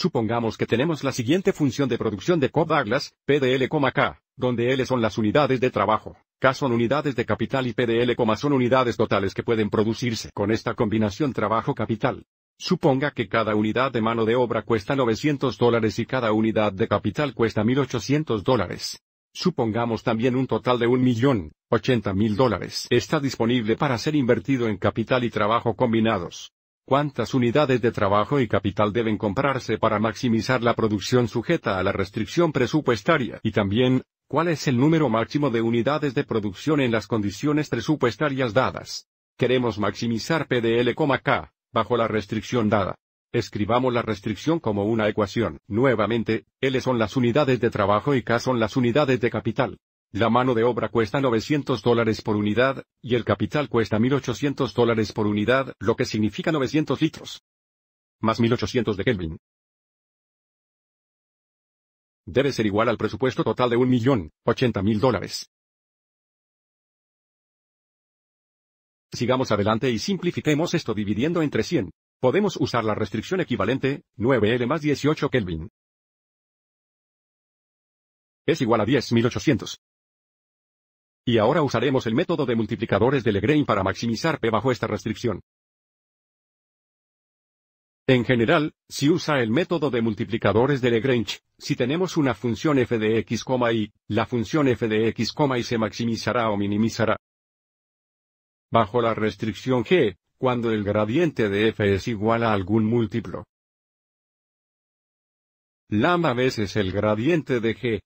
Supongamos que tenemos la siguiente función de producción de Cobb Douglas, PDL, K, donde L son las unidades de trabajo, K son unidades de capital y PDL, son unidades totales que pueden producirse con esta combinación trabajo-capital. Suponga que cada unidad de mano de obra cuesta 900 dólares y cada unidad de capital cuesta 1.800 dólares. Supongamos también un total de 1.080.000 dólares está disponible para ser invertido en capital y trabajo combinados cuántas unidades de trabajo y capital deben comprarse para maximizar la producción sujeta a la restricción presupuestaria y también, cuál es el número máximo de unidades de producción en las condiciones presupuestarias dadas. Queremos maximizar K, bajo la restricción dada. Escribamos la restricción como una ecuación. Nuevamente, L son las unidades de trabajo y K son las unidades de capital. La mano de obra cuesta 900 dólares por unidad, y el capital cuesta 1.800 dólares por unidad, lo que significa 900 litros. Más 1.800 de Kelvin. Debe ser igual al presupuesto total de 1.080.000 dólares. Sigamos adelante y simplifiquemos esto dividiendo entre 100. Podemos usar la restricción equivalente, 9L más 18 Kelvin. Es igual a 10.800. Y ahora usaremos el método de multiplicadores de Lagrange para maximizar P bajo esta restricción. En general, si usa el método de multiplicadores de Lagrange, si tenemos una función f de x, y, la función f de x, y se maximizará o minimizará. Bajo la restricción g, cuando el gradiente de f es igual a algún múltiplo. Lambda veces el gradiente de g,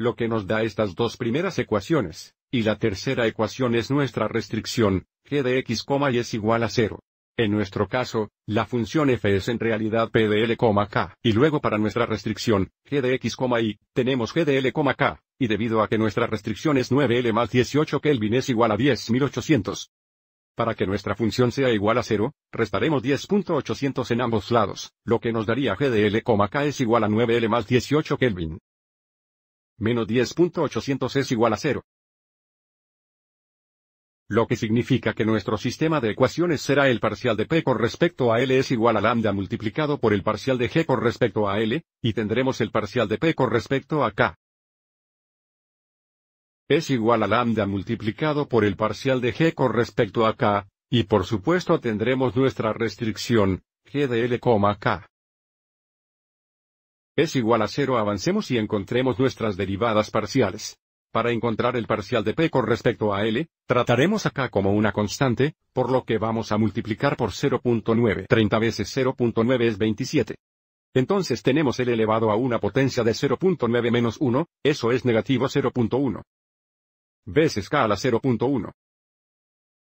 lo que nos da estas dos primeras ecuaciones, y la tercera ecuación es nuestra restricción, g de x, y es igual a 0. En nuestro caso, la función f es en realidad p de l, k, y luego para nuestra restricción, g de x, y, tenemos g de l, k, y debido a que nuestra restricción es 9L más 18 Kelvin es igual a 10.800. Para que nuestra función sea igual a 0, restaremos 10.800 en ambos lados, lo que nos daría G de L, K es igual a 9L más 18 Kelvin menos 10.800 es igual a cero. Lo que significa que nuestro sistema de ecuaciones será el parcial de P con respecto a L es igual a lambda multiplicado por el parcial de G con respecto a L, y tendremos el parcial de P con respecto a K. Es igual a lambda multiplicado por el parcial de G con respecto a K, y por supuesto tendremos nuestra restricción, G de L, K es igual a 0 avancemos y encontremos nuestras derivadas parciales. Para encontrar el parcial de p con respecto a L, trataremos acá como una constante, por lo que vamos a multiplicar por 0.9. 30 veces 0.9 es 27. Entonces tenemos L elevado a una potencia de 0.9 menos 1, eso es negativo 0.1. Veces K a la 0.1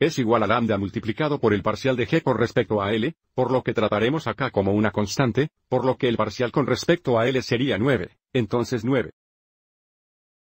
es igual a lambda multiplicado por el parcial de g con respecto a L, por lo que trataremos acá como una constante, por lo que el parcial con respecto a L sería 9, entonces 9.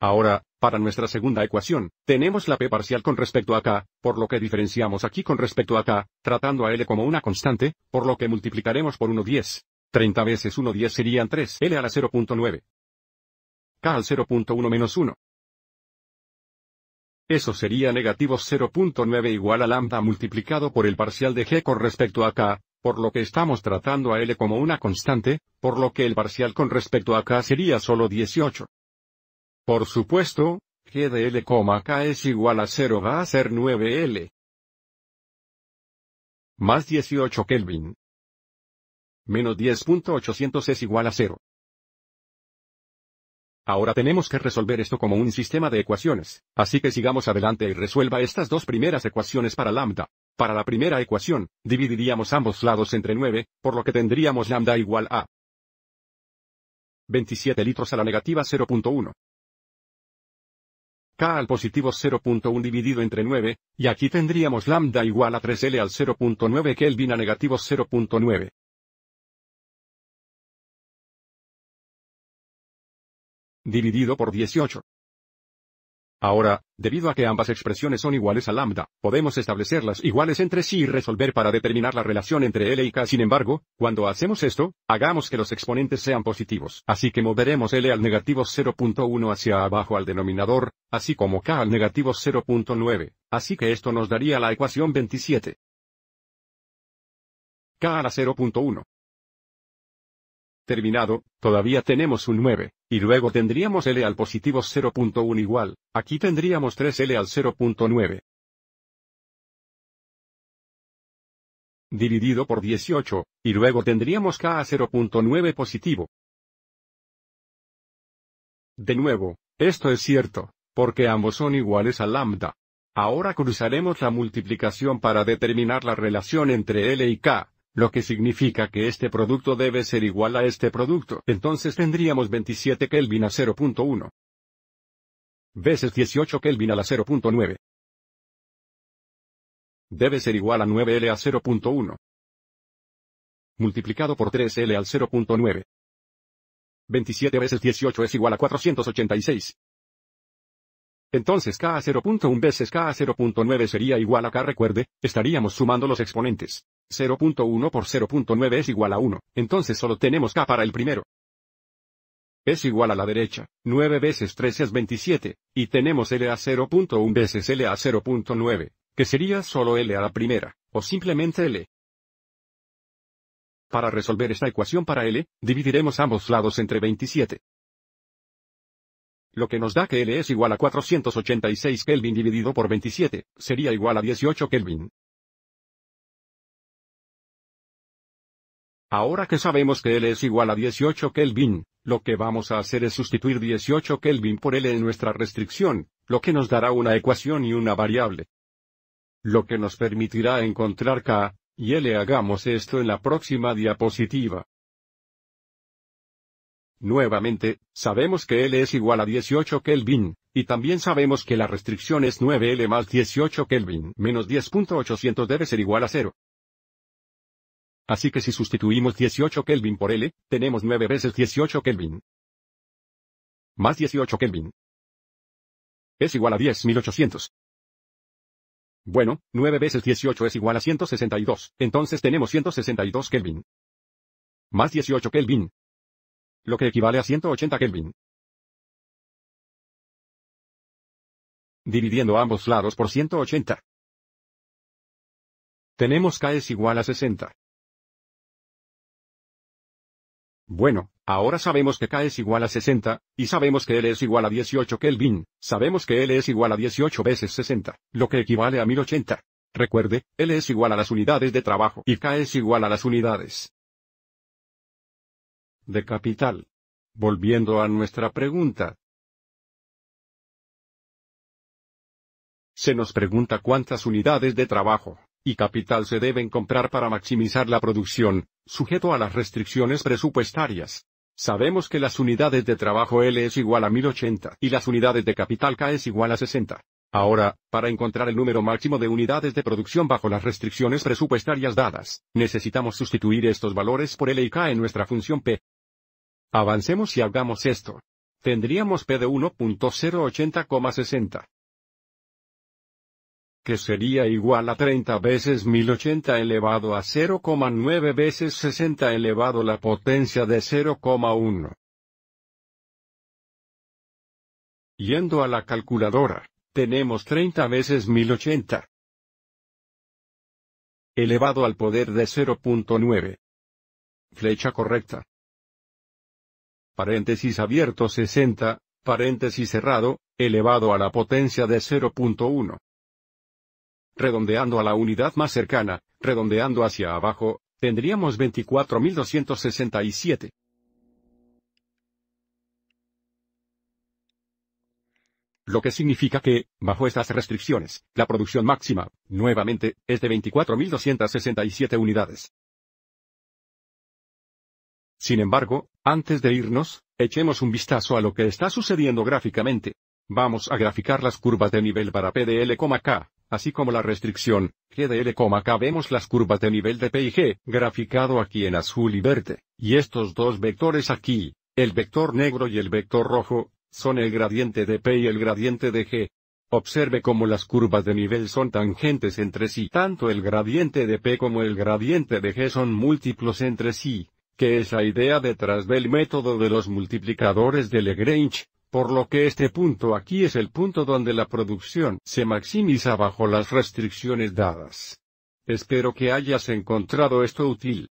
Ahora, para nuestra segunda ecuación, tenemos la p parcial con respecto a k, por lo que diferenciamos aquí con respecto a k, tratando a L como una constante, por lo que multiplicaremos por 10. 30 veces 10 serían 3L a la 0.9. k al 0.1 menos 1. Eso sería negativo 0.9 igual a lambda multiplicado por el parcial de g con respecto a k, por lo que estamos tratando a L como una constante, por lo que el parcial con respecto a K sería solo 18. Por supuesto, G de L, K es igual a 0 va a ser 9L. Más 18 Kelvin. Menos 10.800 es igual a 0. Ahora tenemos que resolver esto como un sistema de ecuaciones, así que sigamos adelante y resuelva estas dos primeras ecuaciones para lambda. Para la primera ecuación, dividiríamos ambos lados entre 9, por lo que tendríamos lambda igual a 27 litros a la negativa 0.1. K al positivo 0.1 dividido entre 9, y aquí tendríamos lambda igual a 3L al 0.9 Kelvin a negativo 0.9. dividido por 18. Ahora, debido a que ambas expresiones son iguales a lambda, podemos establecerlas iguales entre sí y resolver para determinar la relación entre L y K. Sin embargo, cuando hacemos esto, hagamos que los exponentes sean positivos. Así que moveremos L al negativo 0.1 hacia abajo al denominador, así como K al negativo 0.9. Así que esto nos daría la ecuación 27. K a la 0.1. Terminado, todavía tenemos un 9. Y luego tendríamos L al positivo 0.1 igual, aquí tendríamos 3L al 0.9. Dividido por 18, y luego tendríamos K a 0.9 positivo. De nuevo, esto es cierto, porque ambos son iguales a lambda. Ahora cruzaremos la multiplicación para determinar la relación entre L y K lo que significa que este producto debe ser igual a este producto. Entonces tendríamos 27 Kelvin a 0.1 veces 18 Kelvin a la 0.9. Debe ser igual a 9L a 0.1 multiplicado por 3L al 0.9. 27 veces 18 es igual a 486. Entonces K a 0.1 veces K a 0.9 sería igual a K. Recuerde, estaríamos sumando los exponentes. 0.1 por 0.9 es igual a 1, entonces solo tenemos k para el primero. Es igual a la derecha, 9 veces 3 es 27, y tenemos L a 0.1 veces L a 0.9, que sería solo L a la primera, o simplemente L. Para resolver esta ecuación para L, dividiremos ambos lados entre 27. Lo que nos da que L es igual a 486 Kelvin dividido por 27, sería igual a 18 Kelvin. Ahora que sabemos que L es igual a 18 Kelvin, lo que vamos a hacer es sustituir 18 Kelvin por L en nuestra restricción, lo que nos dará una ecuación y una variable. Lo que nos permitirá encontrar K, y L hagamos esto en la próxima diapositiva. Nuevamente, sabemos que L es igual a 18 Kelvin, y también sabemos que la restricción es 9L más 18 Kelvin menos 10.800 debe ser igual a 0. Así que si sustituimos 18 Kelvin por L, tenemos 9 veces 18 Kelvin. Más 18 Kelvin. Es igual a 10.800. Bueno, 9 veces 18 es igual a 162, entonces tenemos 162 Kelvin. Más 18 Kelvin. Lo que equivale a 180 Kelvin. Dividiendo ambos lados por 180. Tenemos K es igual a 60. Bueno, ahora sabemos que K es igual a 60, y sabemos que L es igual a 18 Kelvin, sabemos que L es igual a 18 veces 60, lo que equivale a 1080. Recuerde, L es igual a las unidades de trabajo y K es igual a las unidades de capital. Volviendo a nuestra pregunta. Se nos pregunta cuántas unidades de trabajo y capital se deben comprar para maximizar la producción, sujeto a las restricciones presupuestarias. Sabemos que las unidades de trabajo L es igual a 1080 y las unidades de capital K es igual a 60. Ahora, para encontrar el número máximo de unidades de producción bajo las restricciones presupuestarias dadas, necesitamos sustituir estos valores por L y K en nuestra función P. Avancemos y hagamos esto. Tendríamos P de 1.080,60 que sería igual a 30 veces 1080 elevado a 0,9 veces 60 elevado la potencia de 0,1. Yendo a la calculadora, tenemos 30 veces 1080 elevado al poder de 0.9. Flecha correcta. Paréntesis abierto 60, paréntesis cerrado, elevado a la potencia de 0.1 redondeando a la unidad más cercana, redondeando hacia abajo, tendríamos 24.267. Lo que significa que, bajo estas restricciones, la producción máxima, nuevamente, es de 24.267 unidades. Sin embargo, antes de irnos, echemos un vistazo a lo que está sucediendo gráficamente. Vamos a graficar las curvas de nivel para PDL, K, así como la restricción, L, acá vemos las curvas de nivel de P y G, graficado aquí en azul y verde, y estos dos vectores aquí, el vector negro y el vector rojo, son el gradiente de P y el gradiente de G. Observe cómo las curvas de nivel son tangentes entre sí. Tanto el gradiente de P como el gradiente de G son múltiplos entre sí, que es la idea detrás del método de los multiplicadores de Lagrange, por lo que este punto aquí es el punto donde la producción se maximiza bajo las restricciones dadas. Espero que hayas encontrado esto útil.